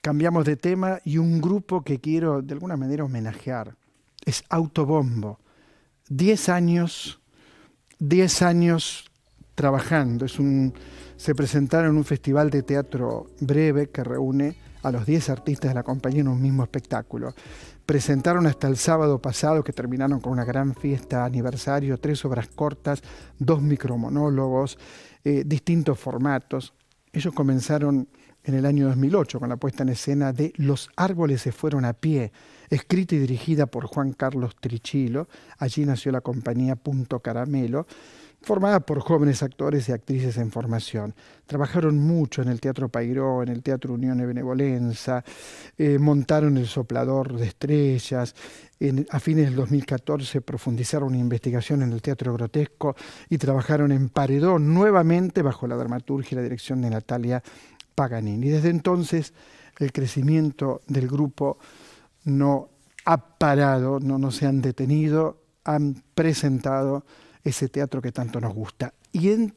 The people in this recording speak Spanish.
cambiamos de tema y un grupo que quiero de alguna manera homenajear es Autobombo. Diez años, diez años trabajando. se presentaron en un festival de teatro breve que reúne a los diez artistas de la compañía en un mismo espectáculo. Presentaron hasta el sábado pasado, que terminaron con una gran fiesta, aniversario, tres obras cortas, dos micromonólogos, eh, distintos formatos. Ellos comenzaron en el año 2008 con la puesta en escena de Los árboles se fueron a pie, escrita y dirigida por Juan Carlos Trichilo. Allí nació la compañía Punto Caramelo formada por jóvenes actores y actrices en formación. Trabajaron mucho en el Teatro Pairó, en el Teatro Unión y Benevolenza, eh, montaron El Soplador de Estrellas, a fines del 2014 profundizaron una investigación en el Teatro Grotesco y trabajaron en Paredón nuevamente bajo la dramaturgia y la dirección de Natalia Paganini. Y Desde entonces el crecimiento del grupo no ha parado, no, no se han detenido, han presentado ese teatro que tanto nos gusta. Y en